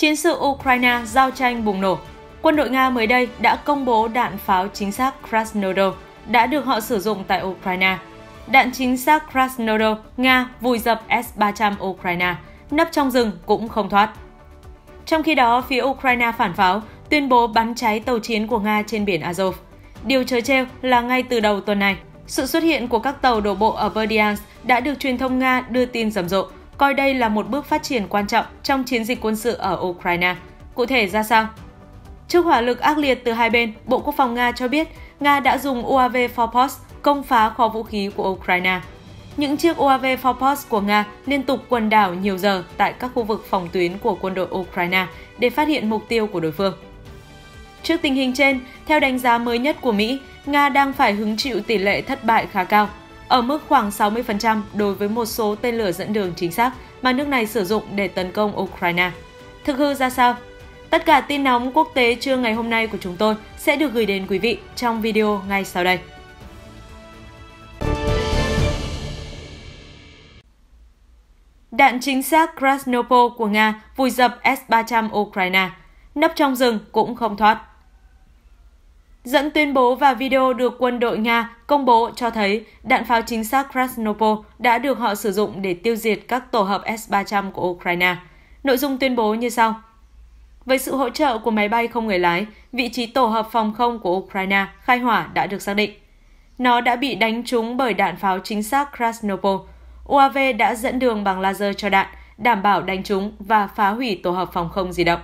Chiến sự Ukraine giao tranh bùng nổ. Quân đội Nga mới đây đã công bố đạn pháo chính xác Krasnodar đã được họ sử dụng tại Ukraine. Đạn chính xác Krasnodar, Nga vùi dập S-300 Ukraine, nấp trong rừng cũng không thoát. Trong khi đó, phía Ukraine phản pháo, tuyên bố bắn cháy tàu chiến của Nga trên biển Azov. Điều trời trêu là ngay từ đầu tuần này, sự xuất hiện của các tàu đổ bộ ở Berdyansk đã được truyền thông Nga đưa tin rầm rộ coi đây là một bước phát triển quan trọng trong chiến dịch quân sự ở Ukraine. Cụ thể ra sao? Trước hỏa lực ác liệt từ hai bên, Bộ Quốc phòng Nga cho biết Nga đã dùng UAV Forpost công phá kho vũ khí của Ukraine. Những chiếc UAV Forpost của Nga liên tục quần đảo nhiều giờ tại các khu vực phòng tuyến của quân đội Ukraine để phát hiện mục tiêu của đối phương. Trước tình hình trên, theo đánh giá mới nhất của Mỹ, Nga đang phải hứng chịu tỷ lệ thất bại khá cao ở mức khoảng 60% đối với một số tên lửa dẫn đường chính xác mà nước này sử dụng để tấn công Ukraine. Thực hư ra sao? Tất cả tin nóng quốc tế trưa ngày hôm nay của chúng tôi sẽ được gửi đến quý vị trong video ngay sau đây. Đạn chính xác Krasnopol của Nga vùi dập S-300 Ukraine. Nấp trong rừng cũng không thoát. Dẫn tuyên bố và video được quân đội Nga công bố cho thấy đạn pháo chính xác Krasnopol đã được họ sử dụng để tiêu diệt các tổ hợp S-300 của Ukraine. Nội dung tuyên bố như sau. Với sự hỗ trợ của máy bay không người lái, vị trí tổ hợp phòng không của Ukraine khai hỏa đã được xác định. Nó đã bị đánh trúng bởi đạn pháo chính xác Krasnopol. UAV đã dẫn đường bằng laser cho đạn, đảm bảo đánh trúng và phá hủy tổ hợp phòng không di động.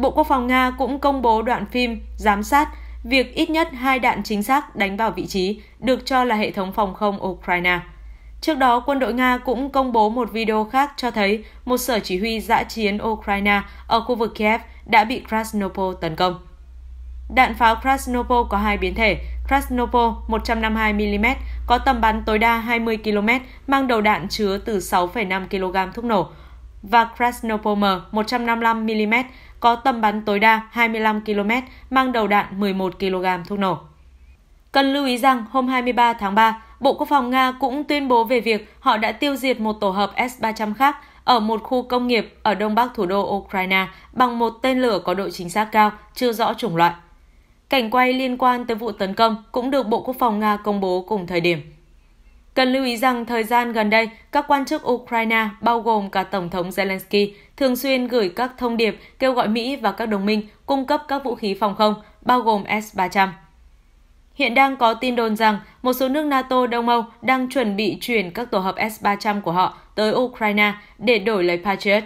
Bộ Quốc phòng Nga cũng công bố đoạn phim giám sát Việc ít nhất hai đạn chính xác đánh vào vị trí được cho là hệ thống phòng không Ukraine. Trước đó, quân đội Nga cũng công bố một video khác cho thấy một sở chỉ huy giã chiến Ukraine ở khu vực Kiev đã bị Krasnopol tấn công. Đạn pháo Krasnopol có hai biến thể, Krasnopol 152mm có tầm bắn tối đa 20 km, mang đầu đạn chứa từ 6,5 kg thuốc nổ và Krasnopomer 155 mm có tầm bắn tối đa 25 km, mang đầu đạn 11 kg thuốc nổ. Cần lưu ý rằng hôm 23 tháng 3, Bộ Quốc phòng Nga cũng tuyên bố về việc họ đã tiêu diệt một tổ hợp S-300 khác ở một khu công nghiệp ở đông bắc thủ đô Ukraine bằng một tên lửa có độ chính xác cao, chưa rõ chủng loại. Cảnh quay liên quan tới vụ tấn công cũng được Bộ Quốc phòng Nga công bố cùng thời điểm. Cần lưu ý rằng thời gian gần đây, các quan chức Ukraine, bao gồm cả Tổng thống Zelensky, thường xuyên gửi các thông điệp kêu gọi Mỹ và các đồng minh cung cấp các vũ khí phòng không, bao gồm S-300. Hiện đang có tin đồn rằng một số nước NATO Đông Âu đang chuẩn bị chuyển các tổ hợp S-300 của họ tới Ukraine để đổi lấy Patriot.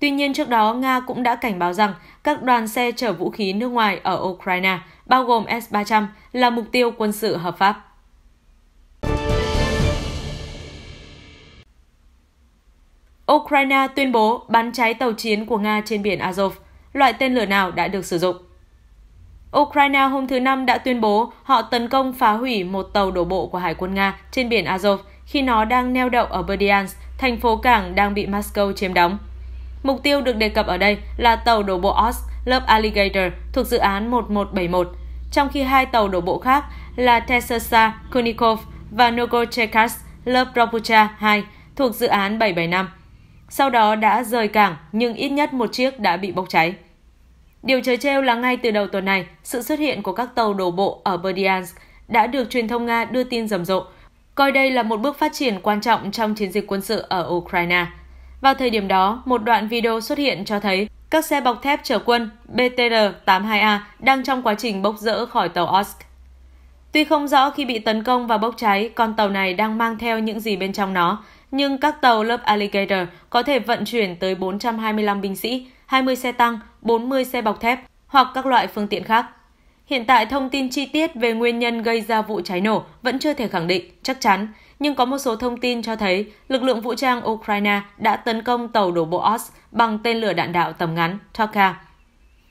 Tuy nhiên trước đó, Nga cũng đã cảnh báo rằng các đoàn xe chở vũ khí nước ngoài ở Ukraine, bao gồm S-300, là mục tiêu quân sự hợp pháp. Ukraine tuyên bố bắn cháy tàu chiến của Nga trên biển Azov. Loại tên lửa nào đã được sử dụng? Ukraine hôm thứ Năm đã tuyên bố họ tấn công phá hủy một tàu đổ bộ của Hải quân Nga trên biển Azov khi nó đang neo đậu ở Berdyansk, thành phố cảng đang bị Moscow chiếm đóng. Mục tiêu được đề cập ở đây là tàu đổ bộ Osk lớp Alligator thuộc dự án 1171, trong khi hai tàu đổ bộ khác là Tessersa Kunikov và Nogochekas lớp Ropucha 2 thuộc dự án 775 sau đó đã rời cảng nhưng ít nhất một chiếc đã bị bốc cháy. Điều trời treo là ngay từ đầu tuần này, sự xuất hiện của các tàu đổ bộ ở Berdyansk đã được truyền thông Nga đưa tin rầm rộ, coi đây là một bước phát triển quan trọng trong chiến dịch quân sự ở Ukraine. Vào thời điểm đó, một đoạn video xuất hiện cho thấy các xe bọc thép chở quân BTR-82A đang trong quá trình bốc rỡ khỏi tàu Osk. Tuy không rõ khi bị tấn công và bốc cháy, con tàu này đang mang theo những gì bên trong nó, nhưng các tàu lớp Alligator có thể vận chuyển tới 425 binh sĩ, 20 xe tăng, 40 xe bọc thép hoặc các loại phương tiện khác. Hiện tại thông tin chi tiết về nguyên nhân gây ra vụ cháy nổ vẫn chưa thể khẳng định chắc chắn, nhưng có một số thông tin cho thấy lực lượng vũ trang Ukraine đã tấn công tàu đổ bộ Os bằng tên lửa đạn đạo tầm ngắn Toka.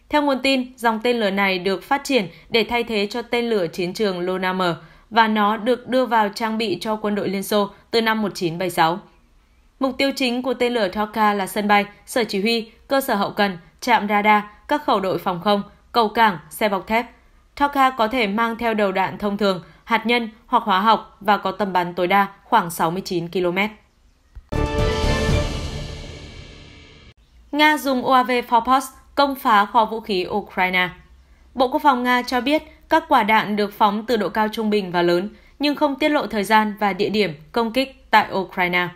Theo nguồn tin, dòng tên lửa này được phát triển để thay thế cho tên lửa chiến trường Lonamer và nó được đưa vào trang bị cho quân đội Liên Xô từ năm 1976. Mục tiêu chính của tên lửa Toka là sân bay, sở chỉ huy, cơ sở hậu cần, trạm radar, các khẩu đội phòng không, cầu cảng, xe bọc thép. Toka có thể mang theo đầu đạn thông thường, hạt nhân hoặc hóa học và có tầm bắn tối đa khoảng 69 km. Nga dùng UAV Forpost công phá kho vũ khí Ukraine. Bộ Quốc phòng Nga cho biết các quả đạn được phóng từ độ cao trung bình và lớn – nhưng không tiết lộ thời gian và địa điểm công kích tại Ukraine.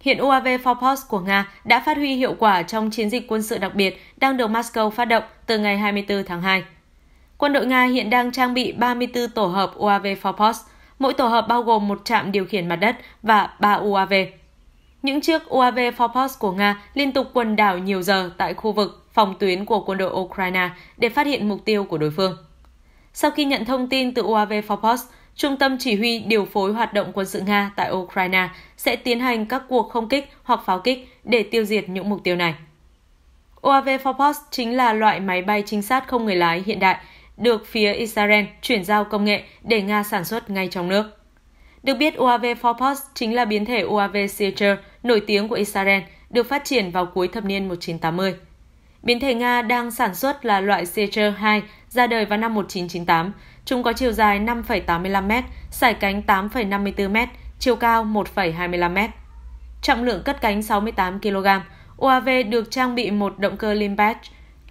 Hiện UAV Forpost của Nga đã phát huy hiệu quả trong chiến dịch quân sự đặc biệt đang được Moscow phát động từ ngày 24 tháng 2. Quân đội Nga hiện đang trang bị 34 tổ hợp UAV Forpost, mỗi tổ hợp bao gồm một trạm điều khiển mặt đất và 3 UAV. Những chiếc UAV Forpost của Nga liên tục quần đảo nhiều giờ tại khu vực phòng tuyến của quân đội Ukraine để phát hiện mục tiêu của đối phương. Sau khi nhận thông tin từ UAV Forpost, Trung tâm chỉ huy điều phối hoạt động quân sự Nga tại Ukraine sẽ tiến hành các cuộc không kích hoặc pháo kích để tiêu diệt những mục tiêu này. UAV Forpost chính là loại máy bay trinh sát không người lái hiện đại được phía Israel chuyển giao công nghệ để Nga sản xuất ngay trong nước. Được biết, UAV Forpost chính là biến thể UAV Searcher nổi tiếng của Israel, được phát triển vào cuối thập niên 1980. Biến thể Nga đang sản xuất là loại Searcher 2 ra đời vào năm 1998, Chúng có chiều dài 5,85 m, sải cánh 8,54 m, chiều cao 1,25 m. Trọng lượng cất cánh 68 kg. UAV được trang bị một động cơ Limbach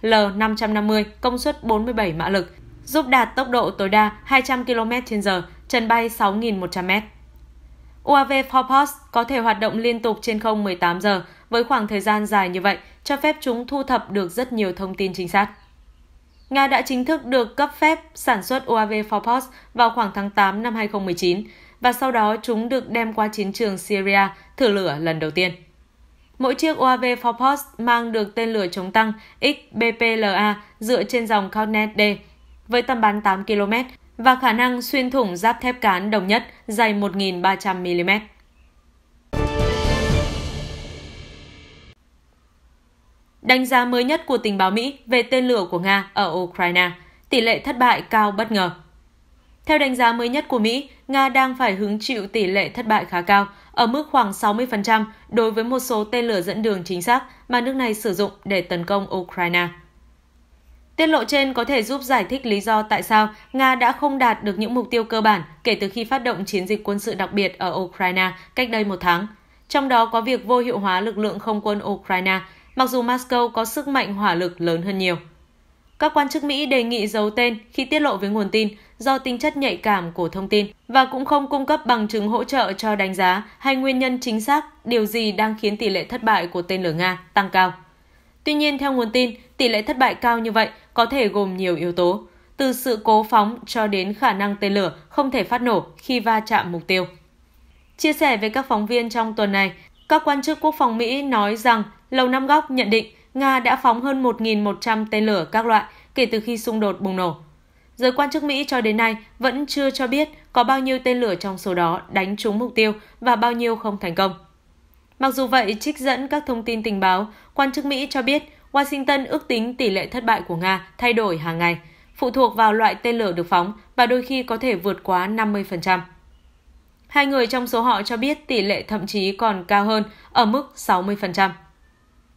L550 công suất 47 mã lực, giúp đạt tốc độ tối đa 200 km/h, trần bay 6.100m. UAV Forpost có thể hoạt động liên tục trên không 18 giờ với khoảng thời gian dài như vậy, cho phép chúng thu thập được rất nhiều thông tin chính xác. Nga đã chính thức được cấp phép sản xuất UAV Forpost vào khoảng tháng 8 năm 2019 và sau đó chúng được đem qua chiến trường Syria thử lửa lần đầu tiên. Mỗi chiếc UAV Forpost mang được tên lửa chống tăng XBPLA dựa trên dòng Cognet D với tầm bắn 8 km và khả năng xuyên thủng giáp thép cán đồng nhất dày 1.300 mm. đánh giá mới nhất của tình báo Mỹ về tên lửa của Nga ở Ukraine, tỷ lệ thất bại cao bất ngờ. Theo đánh giá mới nhất của Mỹ, Nga đang phải hứng chịu tỷ lệ thất bại khá cao, ở mức khoảng 60% đối với một số tên lửa dẫn đường chính xác mà nước này sử dụng để tấn công Ukraine. Tiết lộ trên có thể giúp giải thích lý do tại sao Nga đã không đạt được những mục tiêu cơ bản kể từ khi phát động chiến dịch quân sự đặc biệt ở Ukraine cách đây một tháng, trong đó có việc vô hiệu hóa lực lượng không quân Ukraine mặc dù Moscow có sức mạnh hỏa lực lớn hơn nhiều. Các quan chức Mỹ đề nghị giấu tên khi tiết lộ với nguồn tin do tính chất nhạy cảm của thông tin và cũng không cung cấp bằng chứng hỗ trợ cho đánh giá hay nguyên nhân chính xác điều gì đang khiến tỷ lệ thất bại của tên lửa Nga tăng cao. Tuy nhiên, theo nguồn tin, tỷ lệ thất bại cao như vậy có thể gồm nhiều yếu tố, từ sự cố phóng cho đến khả năng tên lửa không thể phát nổ khi va chạm mục tiêu. Chia sẻ với các phóng viên trong tuần này, các quan chức quốc phòng Mỹ nói rằng Lầu Năm Góc nhận định Nga đã phóng hơn 1.100 tên lửa các loại kể từ khi xung đột bùng nổ. Giới quan chức Mỹ cho đến nay vẫn chưa cho biết có bao nhiêu tên lửa trong số đó đánh trúng mục tiêu và bao nhiêu không thành công. Mặc dù vậy, trích dẫn các thông tin tình báo, quan chức Mỹ cho biết Washington ước tính tỷ lệ thất bại của Nga thay đổi hàng ngày, phụ thuộc vào loại tên lửa được phóng và đôi khi có thể vượt quá 50%. Hai người trong số họ cho biết tỷ lệ thậm chí còn cao hơn, ở mức 60%.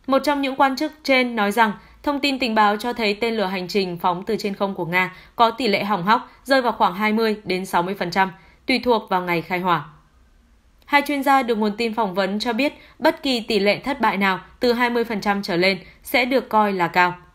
Một trong những quan chức trên nói rằng thông tin tình báo cho thấy tên lửa hành trình phóng từ trên không của Nga có tỷ lệ hỏng hóc rơi vào khoảng 20 đến 60%, tùy thuộc vào ngày khai hỏa. Hai chuyên gia được nguồn tin phỏng vấn cho biết bất kỳ tỷ lệ thất bại nào từ 20% trở lên sẽ được coi là cao.